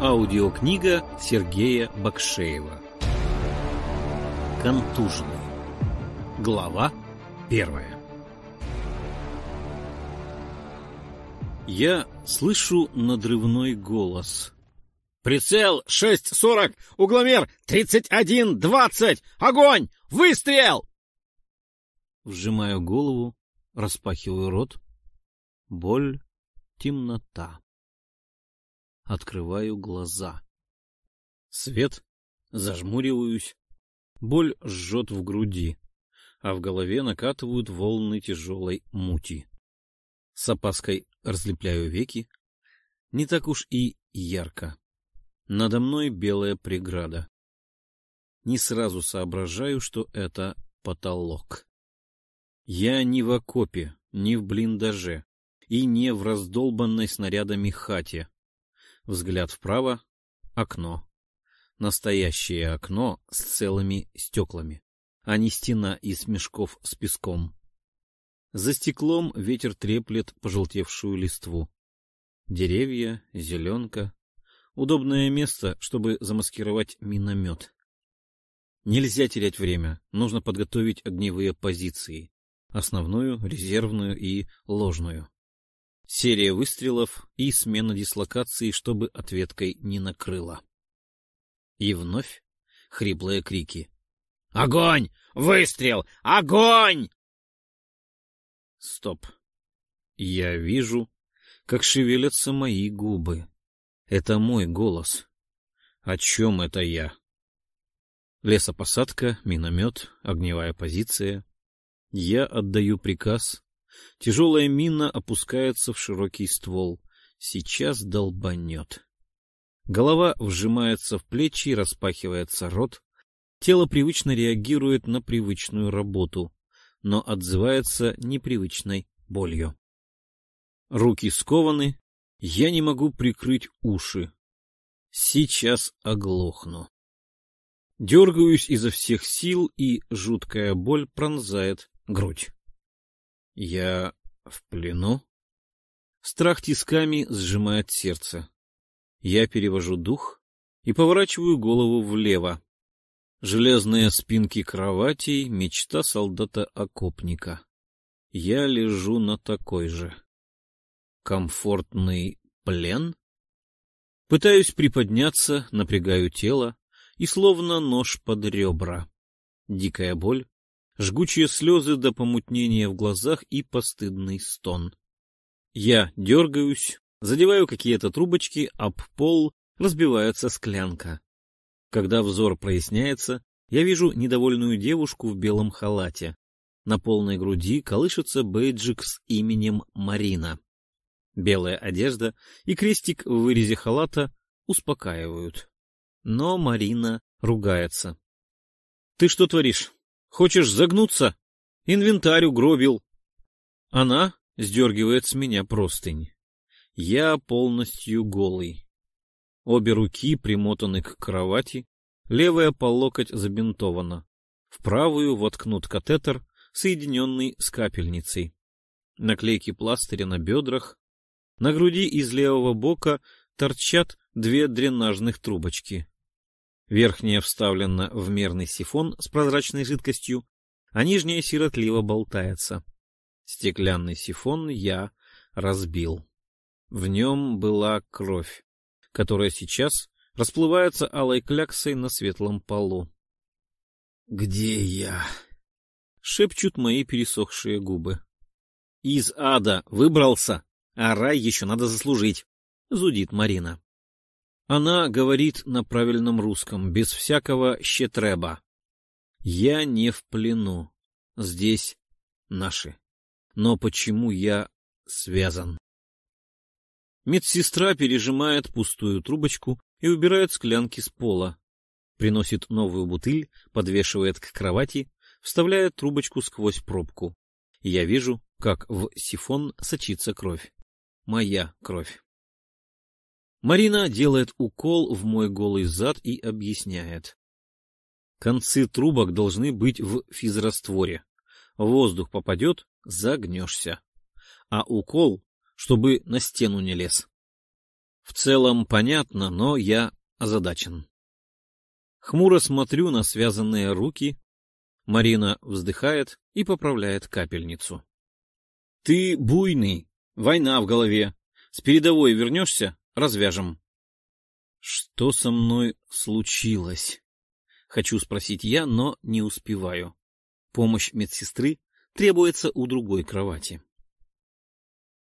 Аудиокнига Сергея Бакшеева Контуженный Глава первая Я слышу надрывной голос Прицел 6.40, угломер 31.20, огонь, выстрел! Вжимаю голову, распахиваю рот. Боль, темнота. Открываю глаза. Свет, зажмуриваюсь. Боль жжет в груди, а в голове накатывают волны тяжелой мути. С опаской разлепляю веки. Не так уж и ярко. Надо мной белая преграда. Не сразу соображаю, что это потолок. Я не в окопе, не в блиндаже и не в раздолбанной снарядами хате. Взгляд вправо — окно. Настоящее окно с целыми стеклами, а не стена из мешков с песком. За стеклом ветер треплет пожелтевшую листву. Деревья, зеленка, Удобное место, чтобы замаскировать миномет. Нельзя терять время, нужно подготовить огневые позиции. Основную, резервную и ложную. Серия выстрелов и смена дислокации, чтобы ответкой не накрыла. И вновь хриплые крики. «Огонь! Выстрел! Огонь!» Стоп. Я вижу, как шевелятся мои губы. Это мой голос. О чем это я? Лесопосадка, миномет, огневая позиция. Я отдаю приказ. Тяжелая мина опускается в широкий ствол. Сейчас долбанет. Голова вжимается в плечи, распахивается рот. Тело привычно реагирует на привычную работу, но отзывается непривычной болью. Руки скованы, я не могу прикрыть уши. Сейчас оглохну. Дергаюсь изо всех сил, и жуткая боль пронзает грудь. Я в плену? Страх тисками сжимает сердце. Я перевожу дух и поворачиваю голову влево. Железные спинки кроватей — мечта солдата-окопника. Я лежу на такой же. Комфортный плен? Пытаюсь приподняться, напрягаю тело, и словно нож под ребра. Дикая боль, жгучие слезы до помутнения в глазах и постыдный стон. Я дергаюсь, задеваю какие-то трубочки, об пол разбивается склянка. Когда взор проясняется, я вижу недовольную девушку в белом халате. На полной груди колышется бейджик с именем Марина. Белая одежда и крестик в вырезе халата успокаивают. Но Марина ругается. — Ты что творишь? Хочешь загнуться? Инвентарь угробил. Она сдергивает с меня простынь. Я полностью голый. Обе руки примотаны к кровати, левая по локоть забинтована. В правую воткнут катетер, соединенный с капельницей. Наклейки пластыря на бедрах, на груди из левого бока торчат две дренажных трубочки. Верхняя вставлена в мерный сифон с прозрачной жидкостью, а нижняя сиротливо болтается. Стеклянный сифон я разбил. В нем была кровь, которая сейчас расплывается алой кляксой на светлом полу. «Где я?» — шепчут мои пересохшие губы. «Из ада выбрался!» А рай еще надо заслужить, — зудит Марина. Она говорит на правильном русском, без всякого щетреба. Я не в плену. Здесь наши. Но почему я связан? Медсестра пережимает пустую трубочку и убирает склянки с пола. Приносит новую бутыль, подвешивает к кровати, вставляет трубочку сквозь пробку. Я вижу, как в сифон сочится кровь моя кровь. Марина делает укол в мой голый зад и объясняет. Концы трубок должны быть в физрастворе. Воздух попадет, загнешься. А укол, чтобы на стену не лез. В целом понятно, но я озадачен. Хмуро смотрю на связанные руки. Марина вздыхает и поправляет капельницу. — Ты буйный, Война в голове. С передовой вернешься — развяжем. Что со мной случилось? Хочу спросить я, но не успеваю. Помощь медсестры требуется у другой кровати.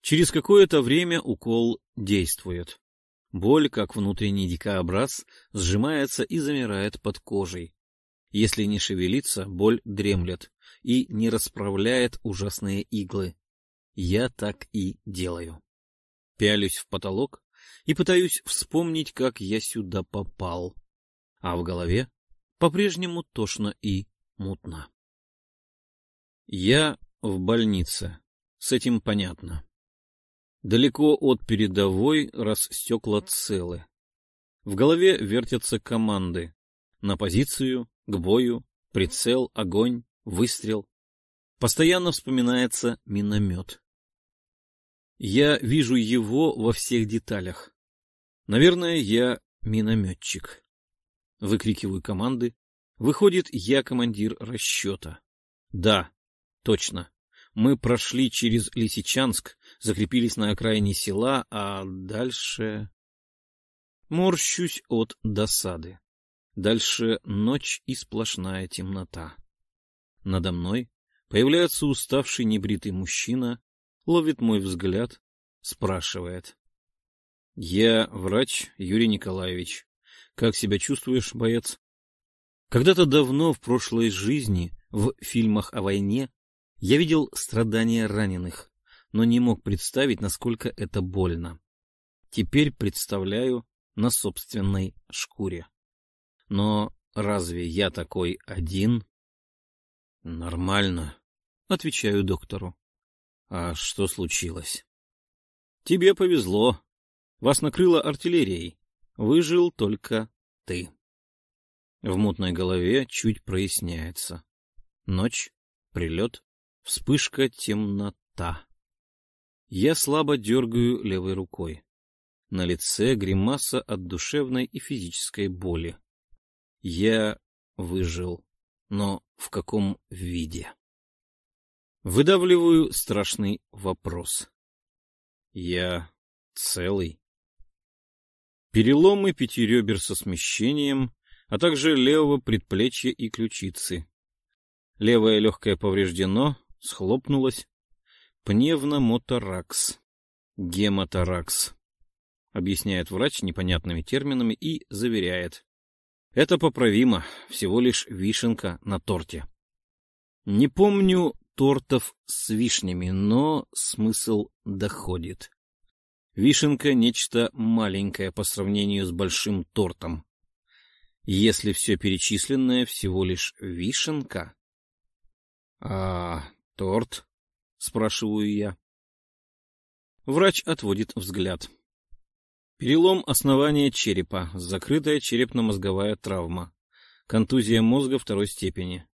Через какое-то время укол действует. Боль, как внутренний дикообраз, сжимается и замирает под кожей. Если не шевелиться, боль дремлет и не расправляет ужасные иглы. Я так и делаю. Пялюсь в потолок и пытаюсь вспомнить, как я сюда попал. А в голове по-прежнему тошно и мутно. Я в больнице. С этим понятно. Далеко от передовой, раз стекла целы. В голове вертятся команды. На позицию, к бою, прицел, огонь, выстрел. Постоянно вспоминается миномет. Я вижу его во всех деталях. Наверное, я минометчик. Выкрикиваю команды. Выходит, я командир расчета. Да, точно. Мы прошли через Лисичанск, закрепились на окраине села, а дальше... Морщусь от досады. Дальше ночь и сплошная темнота. Надо мной появляется уставший небритый мужчина ловит мой взгляд, спрашивает. — Я врач Юрий Николаевич. Как себя чувствуешь, боец? Когда-то давно, в прошлой жизни, в фильмах о войне, я видел страдания раненых, но не мог представить, насколько это больно. Теперь представляю на собственной шкуре. Но разве я такой один? — Нормально, — отвечаю доктору. А что случилось? Тебе повезло. Вас накрыло артиллерией. Выжил только ты. В мутной голове чуть проясняется. Ночь, прилет, вспышка, темнота. Я слабо дергаю левой рукой. На лице гримаса от душевной и физической боли. Я выжил, но в каком виде? Выдавливаю страшный вопрос. Я целый? Переломы пяти ребер со смещением, а также левого предплечья и ключицы. Левое легкое повреждено, схлопнулось. Пневмоторакс. Гемоторакс. Объясняет врач непонятными терминами и заверяет. Это поправимо, всего лишь вишенка на торте. Не помню, тортов с вишнями, но смысл доходит. Вишенка — нечто маленькое по сравнению с большим тортом. Если все перечисленное всего лишь вишенка. — А торт? — спрашиваю я. Врач отводит взгляд. Перелом основания черепа, закрытая черепно-мозговая травма, контузия мозга второй степени,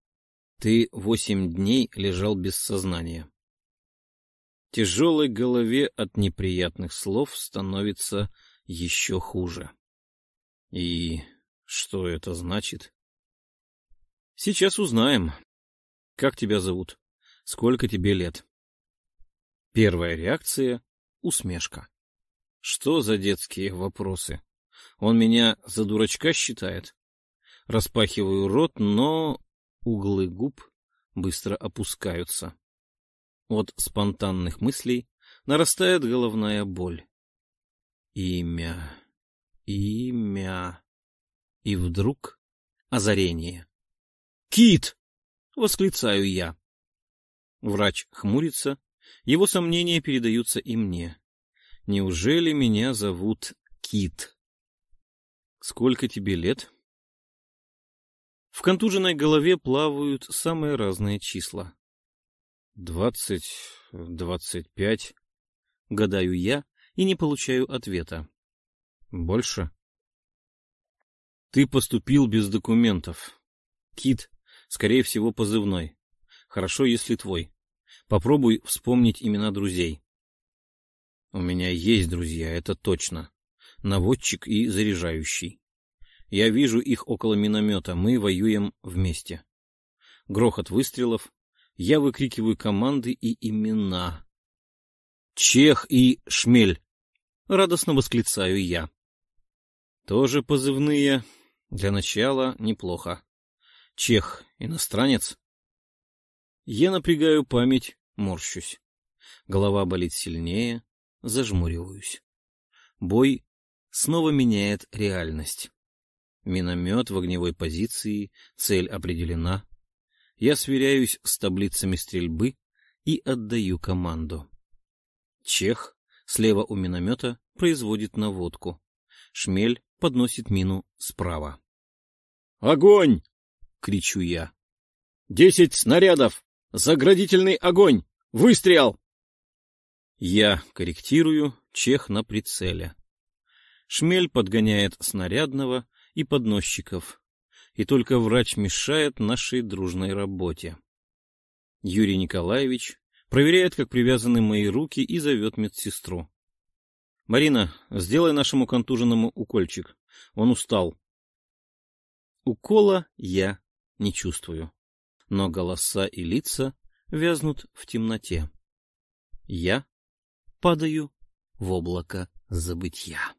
ты восемь дней лежал без сознания. Тяжелой голове от неприятных слов становится еще хуже. И что это значит? Сейчас узнаем. Как тебя зовут? Сколько тебе лет? Первая реакция — усмешка. Что за детские вопросы? Он меня за дурачка считает? Распахиваю рот, но углы губ быстро опускаются. От спонтанных мыслей нарастает головная боль. Имя, имя. И вдруг озарение. «Кит!» — восклицаю я. Врач хмурится, его сомнения передаются и мне. Неужели меня зовут Кит? «Сколько тебе лет?» В контуженной голове плавают самые разные числа. Двадцать, двадцать пять. Гадаю я и не получаю ответа. Больше? Ты поступил без документов. Кит, скорее всего, позывной. Хорошо, если твой. Попробуй вспомнить имена друзей. У меня есть друзья, это точно. Наводчик и заряжающий. Я вижу их около миномета, мы воюем вместе. Грохот выстрелов. Я выкрикиваю команды и имена. «Чех и Шмель!» — радостно восклицаю я. Тоже позывные. Для начала неплохо. Чех, иностранец. Я напрягаю память, морщусь. Голова болит сильнее, зажмуриваюсь. Бой снова меняет реальность. Миномет в огневой позиции, цель определена. Я сверяюсь с таблицами стрельбы и отдаю команду. Чех слева у миномета производит наводку. Шмель подносит мину справа. «Огонь!» — кричу я. «Десять снарядов! Заградительный огонь! Выстрел!» Я корректирую, чех на прицеле. Шмель подгоняет снарядного, и подносчиков. И только врач мешает нашей дружной работе. Юрий Николаевич проверяет, как привязаны мои руки, и зовет медсестру. — Марина, сделай нашему контуженному укольчик. Он устал. Укола я не чувствую, но голоса и лица вязнут в темноте. Я падаю в облако забытья.